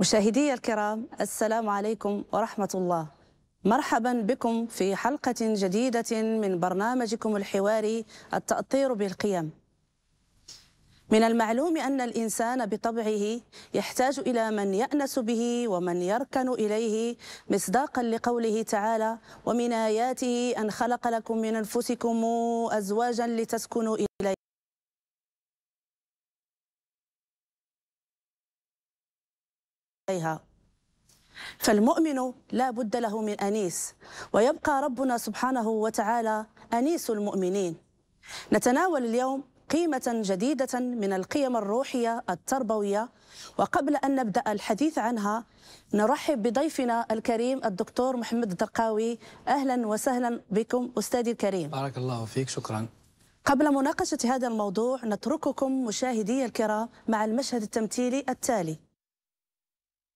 مشاهدي الكرام السلام عليكم ورحمة الله مرحبا بكم في حلقة جديدة من برنامجكم الحواري التأطير بالقيم من المعلوم أن الإنسان بطبعه يحتاج إلى من يأنس به ومن يركن إليه مصداقا لقوله تعالى ومن آياته أن خلق لكم من أنفسكم أزواجا لتسكنوا إليه عليها فالمؤمن لا بد له من أنيس ويبقى ربنا سبحانه وتعالى أنيس المؤمنين نتناول اليوم قيمة جديدة من القيم الروحية التربوية وقبل أن نبدأ الحديث عنها نرحب بضيفنا الكريم الدكتور محمد الدرقاوي أهلا وسهلا بكم أستاذي الكريم بارك الله فيك شكرا قبل مناقشة هذا الموضوع نترككم مشاهدي الكرام مع المشهد التمثيلي التالي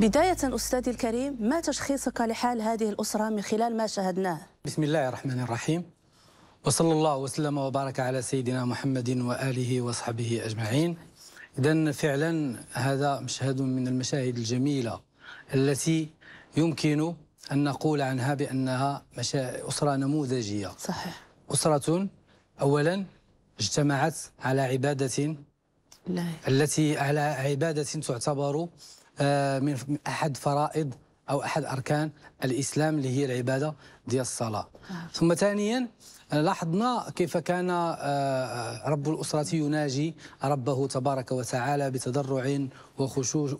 بداية أستاذي الكريم ما تشخيصك لحال هذه الأسرة من خلال ما شاهدناه؟ بسم الله الرحمن الرحيم وصلى الله وسلم وبارك على سيدنا محمد وآله وصحبه أجمعين إذا فعلا هذا مشهد من المشاهد الجميلة التي يمكن أن نقول عنها بأنها أسرة نموذجية صحيح أسرة أولا اجتمعت على عبادة الله. التي على عبادة تعتبر آه، من احد فرائض او احد اركان الاسلام اللي هي العباده ديال الصلاه نعم. ثم ثانيا لاحظنا كيف كان آه، آه، رب الأسرة يناجي ربه تبارك وتعالى بتضرع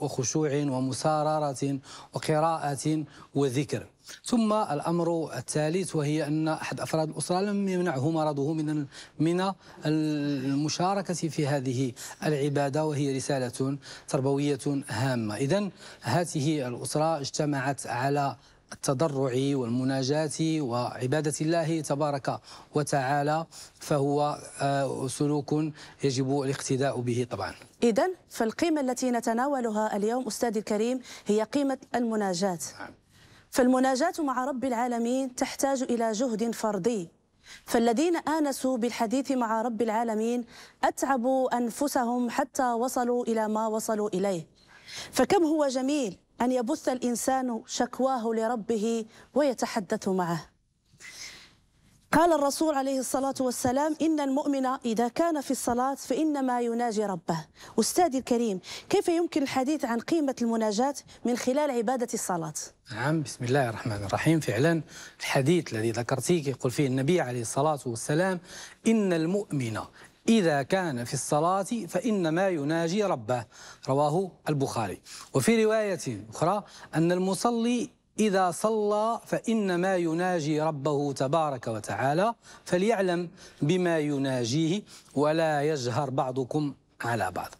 وخشوع ومساررة وقراءة وذكر ثم الامر الثالث وهي ان احد افراد الاسره لم يمنعه مرضه من من المشاركه في هذه العباده وهي رساله تربويه هامه اذا هذه الاسره اجتمعت على التضرع والمناجاة وعبادة الله تبارك وتعالى فهو آه، سلوك يجب الاقتداء به طبعا إذا فالقيمة التي نتناولها اليوم أستاذي الكريم هي قيمة المناجاة نعم. فالمناجاة مع رب العالمين تحتاج إلى جهد فردي فالذين آنسوا بالحديث مع رب العالمين أتعبوا أنفسهم حتى وصلوا إلى ما وصلوا إليه فكم هو جميل أن يبث الإنسان شكواه لربه ويتحدث معه قال الرسول عليه الصلاة والسلام إن المؤمن إذا كان في الصلاة فإنما يناجي ربه أستاذي الكريم كيف يمكن الحديث عن قيمة المناجاة من خلال عبادة الصلاة؟ نعم بسم الله الرحمن الرحيم فعلا الحديث الذي ذكرتيه يقول فيه النبي عليه الصلاة والسلام إن المؤمن إذا كان في الصلاة فإنما يناجي ربه رواه البخاري وفي رواية أخرى أن المصلي إذا صلى فإنما يناجي ربه تبارك وتعالى فليعلم بما يناجيه ولا يجهر بعضكم على بعض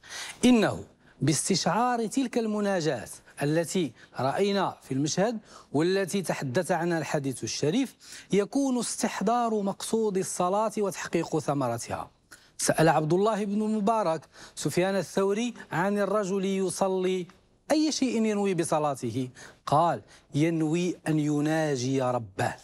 إنه باستشعار تلك المناجاة التي رأينا في المشهد والتي تحدث عنها الحديث الشريف يكون استحضار مقصود الصلاة وتحقيق ثمرتها سأل عبد الله بن المبارك سفيان الثوري عن الرجل يصلي أي شيء ينوي بصلاته قال ينوي أن يناجي ربه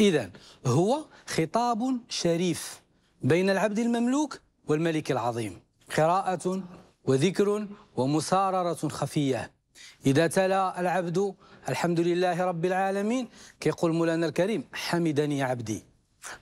إذا هو خطاب شريف بين العبد المملوك والملك العظيم قراءة وذكر ومساررة خفية إذا تلا العبد الحمد لله رب العالمين كيقول مولانا الكريم حمدني عبدي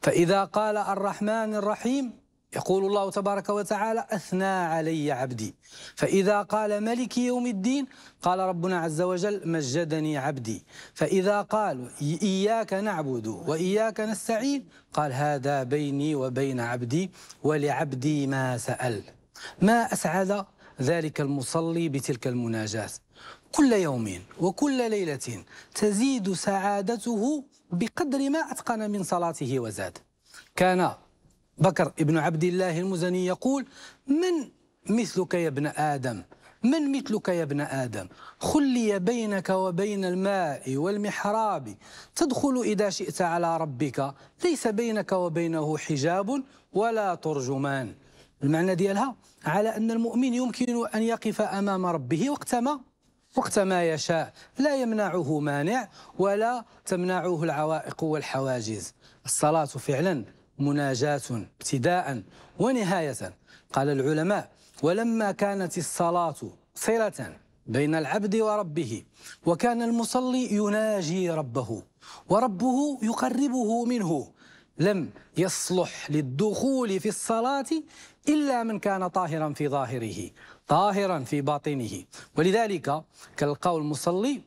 فإذا قال الرحمن الرحيم يقول الله تبارك وتعالى أثنى علي عبدي فإذا قال ملك يوم الدين قال ربنا عز وجل مجدني عبدي فإذا قال إياك نعبد وإياك نستعين قال هذا بيني وبين عبدي ولعبدي ما سأل ما أسعد ذلك المصلي بتلك المناجاة كل يوم وكل ليلة تزيد سعادته بقدر ما أتقن من صلاته وزاد كان بكر ابن عبد الله المزني يقول من مثلك يا ابن آدم من مثلك يا ابن آدم خلي بينك وبين الماء والمحراب تدخل إذا شئت على ربك ليس بينك وبينه حجاب ولا ترجمان المعنى ديالها على أن المؤمن يمكن أن يقف أمام ربه وقتما وقت ما يشاء لا يمنعه مانع ولا تمنعه العوائق والحواجز الصلاة فعلا مناجاة ابتداء ونهاية قال العلماء ولما كانت الصلاة صلة بين العبد وربه وكان المصلي يناجي ربه وربه يقربه منه لم يصلح للدخول في الصلاة إلا من كان طاهرا في ظاهره طاهرا في باطنه ولذلك كالقول المصلي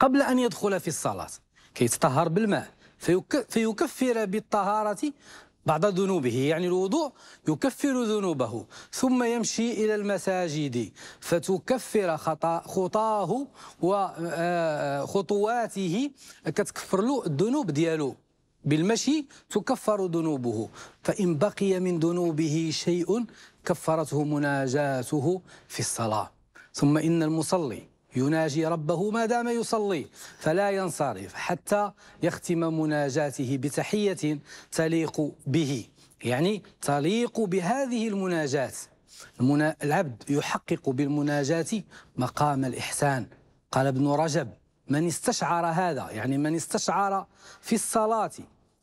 قبل أن يدخل في الصلاة كيتطهر بالماء فيكفر بالطهارة بعض ذنوبه يعني الوضوء يكفر ذنوبه ثم يمشي إلى المساجد فتكفر خطاه وخطواته آه، كتكفر له الذنوب دياله بالمشي تكفر ذنوبه فإن بقي من ذنوبه شيء كفرته مناجاته في الصلاة ثم إن المصلي يناجي ربه ما دام يصلي فلا ينصرف حتى يختم مناجاته بتحية تليق به يعني تليق بهذه المناجاة المنا... العبد يحقق بالمناجاة مقام الإحسان قال ابن رجب من استشعر هذا يعني من استشعر في الصلاة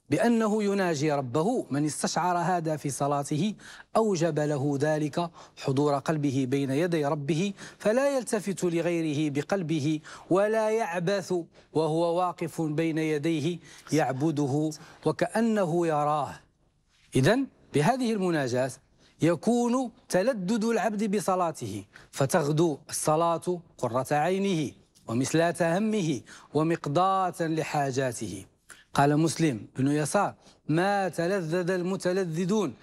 بأنه يناجي ربه من استشعر هذا في صلاته أوجب له ذلك حضور قلبه بين يدي ربه فلا يلتفت لغيره بقلبه ولا يعبث وهو واقف بين يديه يعبده وكأنه يراه إذا بهذه المناجاة يكون تلدد العبد بصلاته فتغدو الصلاة قرة عينه ومثلات همه ومقضاة لحاجاته قال مسلم بن يسار ما تلذذ المتلذذون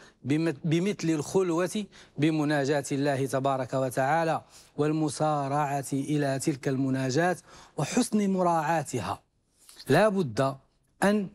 بمثل الخلوة بمناجاة الله تبارك وتعالى والمسارعة إلى تلك المناجاة وحسن مراعاتها لا بد أن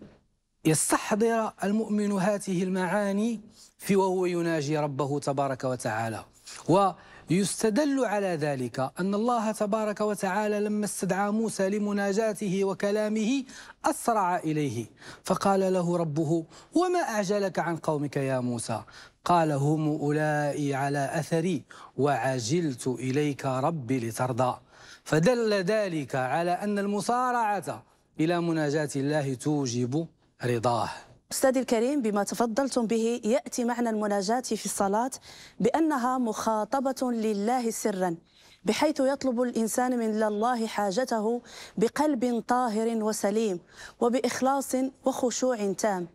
يستحضر المؤمن هذه المعاني في وهو يناجي ربه تبارك وتعالى و يستدل على ذلك أن الله تبارك وتعالى لما استدعى موسى لمناجاته وكلامه أسرع إليه فقال له ربه وما أعجلك عن قومك يا موسى قال هم أولئي على أثري وعجلت إليك ربي لترضى فدل ذلك على أن المصارعة إلى مناجاة الله توجب رضاه أستاذي الكريم بما تفضلتم به يأتي معنى المناجاة في الصلاة بأنها مخاطبة لله سرا بحيث يطلب الإنسان من الله حاجته بقلب طاهر وسليم وبإخلاص وخشوع تام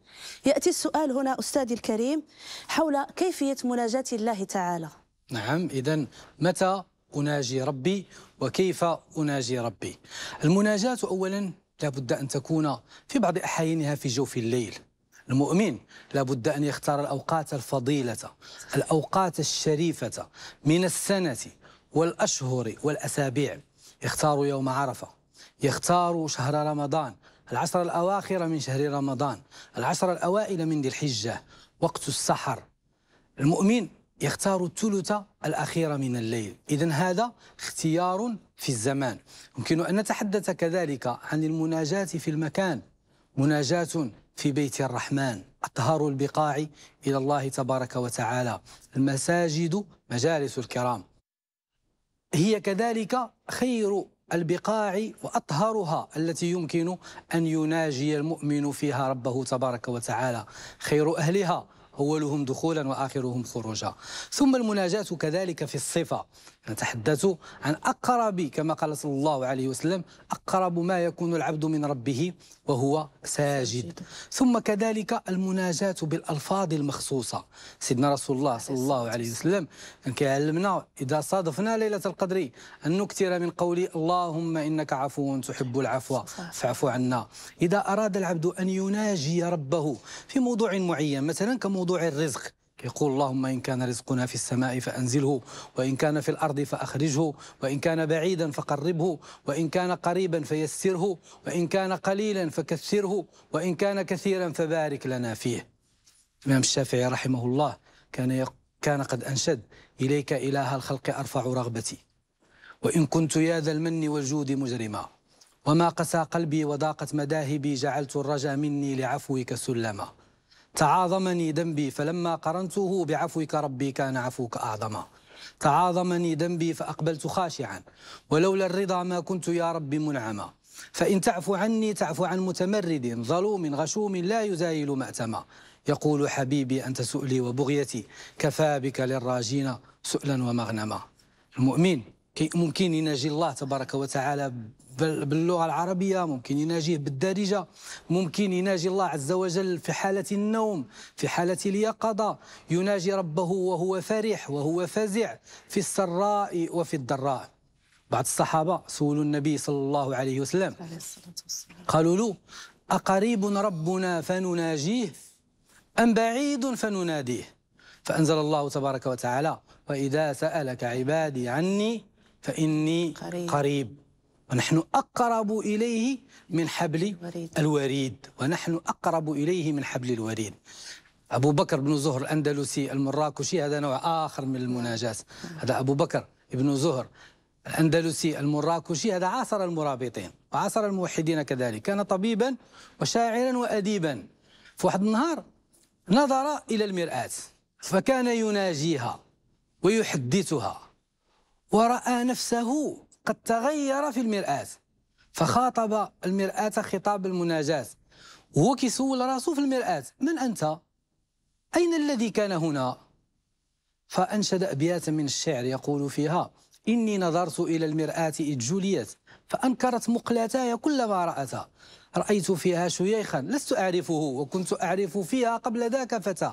يأتي السؤال هنا أستاذي الكريم حول كيفية مناجاة الله تعالى نعم إذا متى أناجي ربي وكيف أناجي ربي المناجاة أولا لابد أن تكون في بعض أحيانها في جوف الليل المؤمن لابد أن يختار الأوقات الفضيلة الأوقات الشريفة من السنة والأشهر والأسابيع يختار يوم عرفة يختار شهر رمضان العشر الأواخر من شهر رمضان العشر الأوائل من ذي الحجة وقت السحر المؤمن يختار الثلث الأخير من الليل إذا هذا اختيار في الزمان يمكن أن نتحدث كذلك عن المناجاة في المكان مناجاة في بيت الرحمن أطهر البقاع إلى الله تبارك وتعالى المساجد مجالس الكرام هي كذلك خير البقاع وأطهرها التي يمكن أن يناجي المؤمن فيها ربه تبارك وتعالى خير أهلها أولهم دخولا وآخرهم خروجا ثم المناجاة كذلك في الصفة نتحدث عن أقرب كما قال صلى الله عليه وسلم أقرب ما يكون العبد من ربه وهو ساجد ثم كذلك المناجاة بالألفاظ المخصوصة سيدنا رسول الله صلى الله عليه وسلم كان كيعلمنا إذا صادفنا ليلة القدر أن نكثر من قول اللهم إنك عفو تحب العفو فاعف عنا إذا أراد العبد أن يناجي ربه في موضوع معين مثلا كموضوع موضوع الرزق يقول اللهم إن كان رزقنا في السماء فأنزله وإن كان في الأرض فأخرجه وإن كان بعيدا فقربه وإن كان قريبا فيسره وإن كان قليلا فكثره وإن كان كثيرا فبارك لنا فيه الإمام الشافعي رحمه الله كان كان قد أنشد إليك إله الخلق أرفع رغبتي وإن كنت يا ذا المن والجود مجرما وما قسى قلبي وضاقت مذاهبي جعلت الرجا مني لعفوك سلما تعاظمني ذنبي فلما قرنته بعفوك ربي كان عفوك أعظم تعاظمني ذنبي فأقبلت خاشعا ولولا الرضا ما كنت يا ربي منعما فإن تعفو عني تعفو عن متمرد ظلوم غشوم لا يزايل مأتما يقول حبيبي أنت سؤلي وبغيتي كفى بك للراجين سؤلا ومغنما المؤمن ممكن يناجي الله تبارك وتعالى باللغه العربيه ممكن يناجيه بالدارجه ممكن يناجي الله عز وجل في حاله النوم في حاله اليقظه يناجي ربه وهو فرح وهو فزع في السراء وفي الضراء بعض الصحابه سولوا النبي صلى الله عليه وسلم قالوا له اقريب ربنا فنناجيه ام بعيد فنناديه فانزل الله تبارك وتعالى واذا سالك عبادي عني فاني قريب, قريب ونحن أقرب إليه من حبل الوريد ونحن أقرب إليه من حبل الوريد أبو بكر بن زهر الأندلسي المراكشي هذا نوع آخر من المناجاة هذا أبو بكر بن زهر الأندلسي المراكشي هذا عاصر المرابطين وعاصر الموحدين كذلك كان طبيبا وشاعرا وأديبا في واحد النهار نظر إلى المرآة فكان يناجيها ويحدثها ورأى نفسه قد تغير في المرآة فخاطب المرآة خطاب المناجاة وهو كيسول راسه في المرآة من أنت؟ أين الذي كان هنا؟ فأنشد أبياتا من الشعر يقول فيها إني نظرت إلى المرآة إذ جليت فأنكرت مقلتاي كل ما رأتها رأيت فيها شيخا لست أعرفه وكنت أعرف فيها قبل ذاك فتى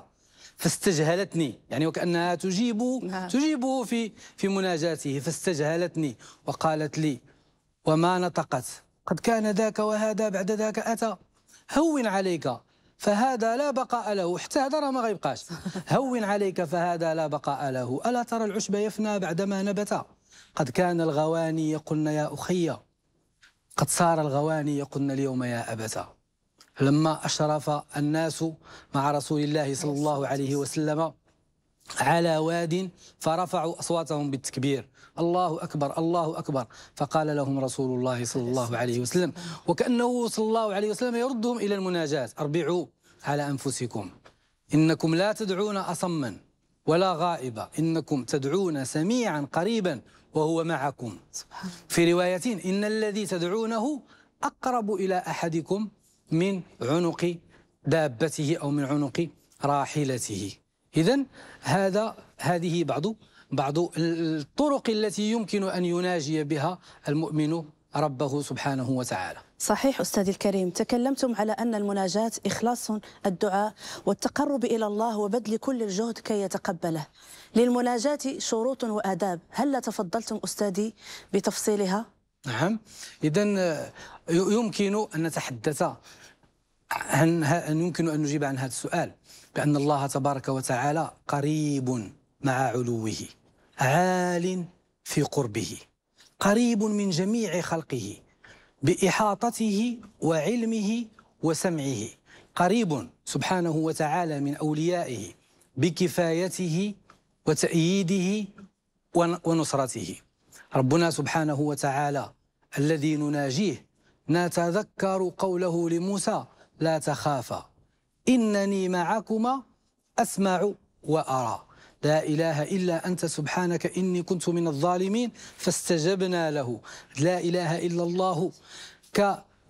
فاستجهلتني يعني وكأنها تجيب نعم. تجيبه في في مناجاته فاستجهلتني وقالت لي وما نطقت قد كان ذاك وهذا بعد ذاك أتى هون عليك فهذا لا بقاء له حتى هذا ما غيبقاش هون عليك فهذا لا بقاء له ألا ترى العشب يفنى بعدما نبت قد كان الغواني يقولن يا أخي قد صار الغواني يقولن اليوم يا أبتا لما أشرف الناس مع رسول الله صلى الله عليه وسلم على واد فرفعوا أصواتهم بالتكبير الله أكبر الله أكبر فقال لهم رسول الله صلى الله عليه وسلم وكأنه صلى الله عليه وسلم يردهم إلى المناجاة أربعوا على أنفسكم إنكم لا تدعون أصما ولا غائبا إنكم تدعون سميعا قريبا وهو معكم في رواية إن الذي تدعونه أقرب إلى أحدكم من عنق دابته أو من عنق راحلته إذا هذا هذه بعض بعض الطرق التي يمكن أن يناجي بها المؤمن ربه سبحانه وتعالى صحيح أستاذ الكريم تكلمتم على أن المناجاة إخلاص الدعاء والتقرب إلى الله وبذل كل الجهد كي يتقبله للمناجاة شروط وآداب هل تفضلتم أستاذي بتفصيلها؟ نعم إذا آه، يمكن أن نتحدث عنها يمكن أن نجيب عن هذا السؤال بأن الله تبارك وتعالى قريب مع علوه عال في قربه قريب من جميع خلقه بإحاطته وعلمه وسمعه قريب سبحانه وتعالى من أوليائه بكفايته وتأييده ونصرته ربنا سبحانه وتعالى الذي نناجيه نتذكر قوله لموسى لا تخافا إنني معكما أسمع وأرى لا إله إلا أنت سبحانك إني كنت من الظالمين فاستجبنا له لا إله إلا الله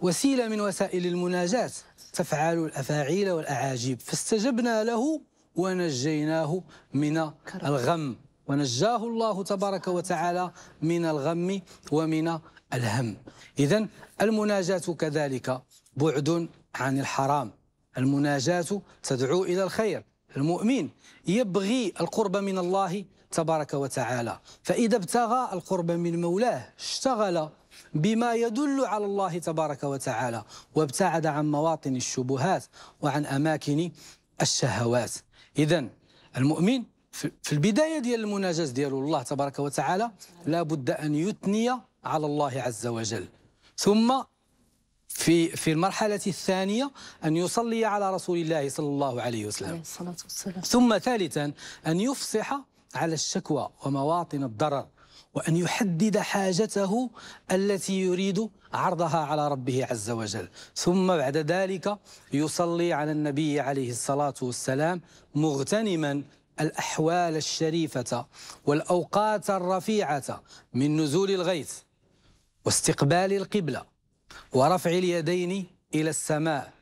كوسيلة من وسائل المناجاة تفعل الأفاعيل والأعاجيب فاستجبنا له ونجيناه من الغم ونجاه الله تبارك وتعالى من الغم ومن الهم إذا المناجاة كذلك بعد عن الحرام المناجاة تدعو إلى الخير المؤمن يبغي القرب من الله تبارك وتعالى فإذا ابتغى القرب من مولاه اشتغل بما يدل على الله تبارك وتعالى وابتعد عن مواطن الشبهات وعن أماكن الشهوات إذا المؤمن في البداية ديال المناجاة ديال الله تبارك وتعالى لا بد أن يثني على الله عز وجل ثم في في المرحلة الثانية أن يصلي على رسول الله صلى الله عليه وسلم عليه الصلاة والسلام ثم ثالثا أن يفصح على الشكوى ومواطن الضرر وأن يحدد حاجته التي يريد عرضها على ربه عز وجل ثم بعد ذلك يصلي على النبي عليه الصلاة والسلام مغتنما الأحوال الشريفة والأوقات الرفيعة من نزول الغيث واستقبال القبلة ورفع اليدين إلى السماء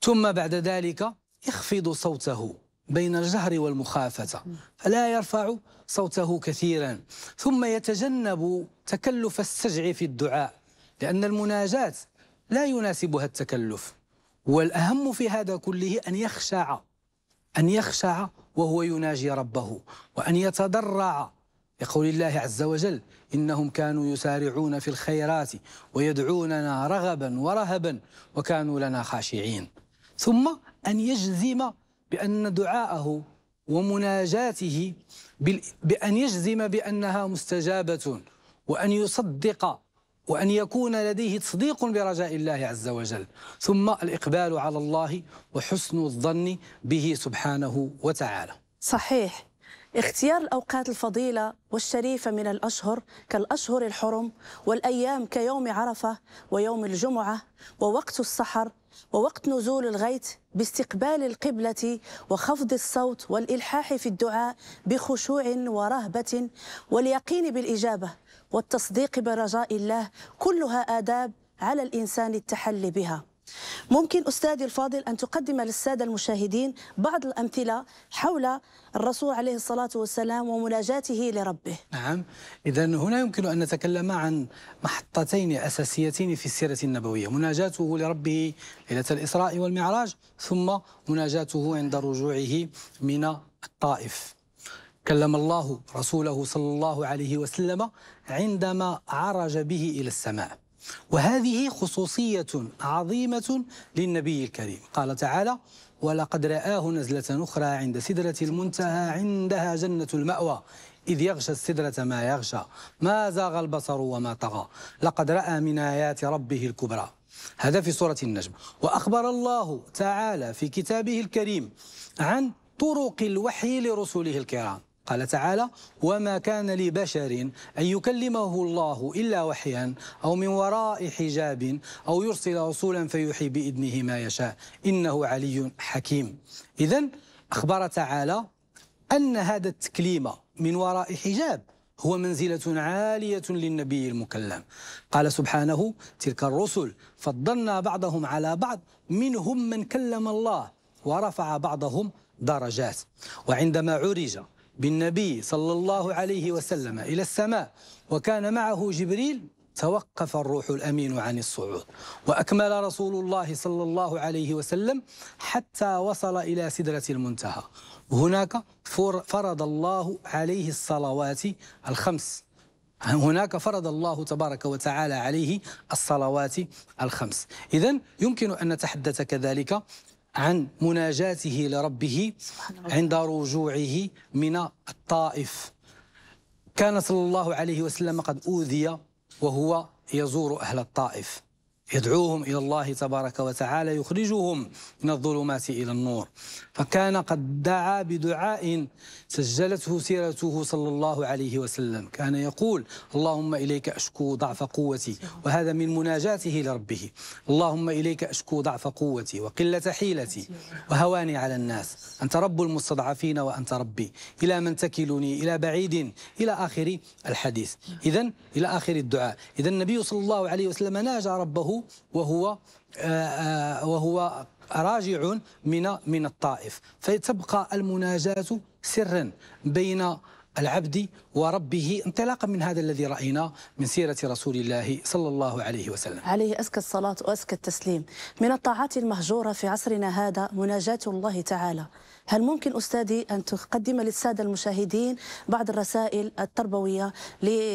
ثم بعد ذلك يخفض صوته بين الجهر والمخافة فلا يرفع صوته كثيرا ثم يتجنب تكلف السجع في الدعاء لأن المناجاة لا يناسبها التكلف والأهم في هذا كله أن يخشع أن يخشع وهو يناجي ربه وأن يتضرع لقول الله عز وجل إنهم كانوا يسارعون في الخيرات ويدعوننا رغبا ورهبا وكانوا لنا خاشعين ثم أن يجزم بأن دعاءه ومناجاته بأن يجزم بأنها مستجابة وأن يصدق وأن يكون لديه تصديق برجاء الله عز وجل ثم الإقبال على الله وحسن الظن به سبحانه وتعالى صحيح اختيار الأوقات الفضيلة والشريفة من الأشهر كالأشهر الحرم والأيام كيوم عرفة ويوم الجمعة ووقت السحر ووقت نزول الغيث باستقبال القبلة وخفض الصوت والإلحاح في الدعاء بخشوع ورهبة واليقين بالإجابة والتصديق برجاء الله كلها آداب على الإنسان التحلي بها ممكن أستاذي الفاضل أن تقدم للسادة المشاهدين بعض الأمثلة حول الرسول عليه الصلاة والسلام ومناجاته لربه نعم إذا هنا يمكن أن نتكلم عن محطتين أساسيتين في السيرة النبوية مناجاته لربه ليلة الإسراء والمعراج ثم مناجاته عند رجوعه من الطائف كلم الله رسوله صلى الله عليه وسلم عندما عرج به إلى السماء وهذه خصوصية عظيمة للنبي الكريم قال تعالى ولقد رآه نزلة أخرى عند سدرة المنتهى عندها جنة المأوى إذ يغشى السدرة ما يغشى ما زاغ البصر وما طغى لقد رأى من آيات ربه الكبرى هذا في سورة النجم وأخبر الله تعالى في كتابه الكريم عن طرق الوحي لرسله الكرام قال تعالى وما كان لبشر أن يكلمه الله إلا وحيا أو من وراء حجاب أو يرسل رسولا فيوحي بإذنه ما يشاء إنه علي حكيم إذا أخبر تعالى أن هذا التكليم من وراء حجاب هو منزلة عالية للنبي المكلم قال سبحانه تلك الرسل فضلنا بعضهم على بعض منهم من كلم الله ورفع بعضهم درجات وعندما عرج بالنبي صلى الله عليه وسلم إلى السماء وكان معه جبريل توقف الروح الامين عن الصعود واكمل رسول الله صلى الله عليه وسلم حتى وصل الى سدره المنتهى هناك فرض الله عليه الصلوات الخمس هناك فرض الله تبارك وتعالى عليه الصلوات الخمس اذا يمكن ان نتحدث كذلك عن مناجاته لربه عند رجوعه من الطائف كان صلى الله عليه وسلم قد أوذي وهو يزور أهل الطائف يدعوهم إلى الله تبارك وتعالى يخرجهم من الظلمات إلى النور فكان قد دعا بدعاء سجلته سيرته صلى الله عليه وسلم كان يقول اللهم إليك أشكو ضعف قوتي وهذا من مناجاته لربه اللهم إليك أشكو ضعف قوتي وقلة حيلتي وهواني على الناس أنت رب المستضعفين وأنت ربي إلى من تكلني إلى بعيد إلى آخر الحديث إذا إلى آخر الدعاء إذا النبي صلى الله عليه وسلم ناجى ربه وهو آه، آه، وهو راجع من من الطائف فتبقى المناجاة سرا بين العبد وربه انطلاقا من هذا الذي راينا من سيره رسول الله صلى الله عليه وسلم. عليه ازكى الصلاه وازكى التسليم. من الطاعات المهجوره في عصرنا هذا مناجاه الله تعالى. هل ممكن أستاذي أن تقدم للسادة المشاهدين بعض الرسائل التربوية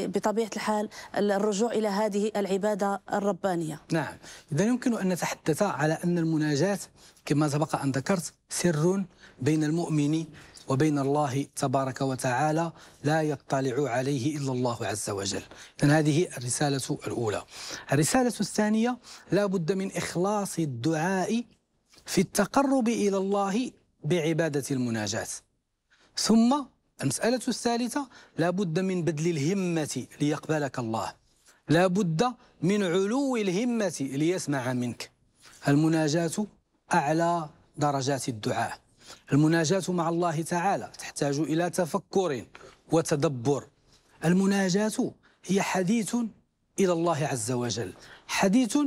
بطبيعة الحال الرجوع إلى هذه العبادة الربانية نعم إذا يمكن أن نتحدث على أن المناجاة كما سبق أن ذكرت سر بين المؤمن وبين الله تبارك وتعالى لا يطلع عليه إلا الله عز وجل اذا هذه الرسالة الأولى الرسالة الثانية لا بد من إخلاص الدعاء في التقرب إلى الله بعبادة المناجاة ثم المسألة الثالثة لا بد من بذل الهمة ليقبلك الله لا بد من علو الهمة ليسمع منك المناجاة أعلى درجات الدعاء المناجاة مع الله تعالى تحتاج إلى تفكر وتدبر المناجاة هي حديث إلى الله عز وجل حديث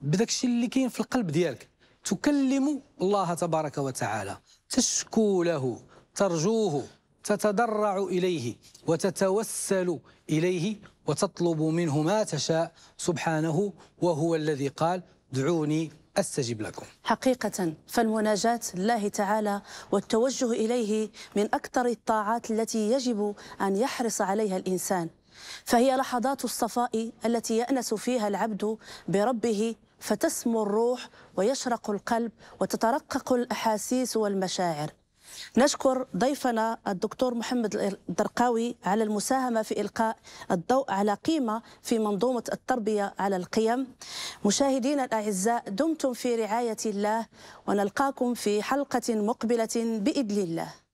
بدك اللي كاين في القلب ديالك تكلم الله تبارك وتعالى تشكو له ترجوه تتضرع إليه وتتوسل إليه وتطلب منه ما تشاء سبحانه وهو الذي قال دعوني أستجب لكم حقيقة فالمناجاة الله تعالى والتوجه إليه من أكثر الطاعات التي يجب أن يحرص عليها الإنسان فهي لحظات الصفاء التي يأنس فيها العبد بربه فتسمو الروح ويشرق القلب وتترقق الأحاسيس والمشاعر نشكر ضيفنا الدكتور محمد الدرقاوي على المساهمة في إلقاء الضوء على قيمة في منظومة التربية على القيم مشاهدينا الأعزاء دمتم في رعاية الله ونلقاكم في حلقة مقبلة بإذن الله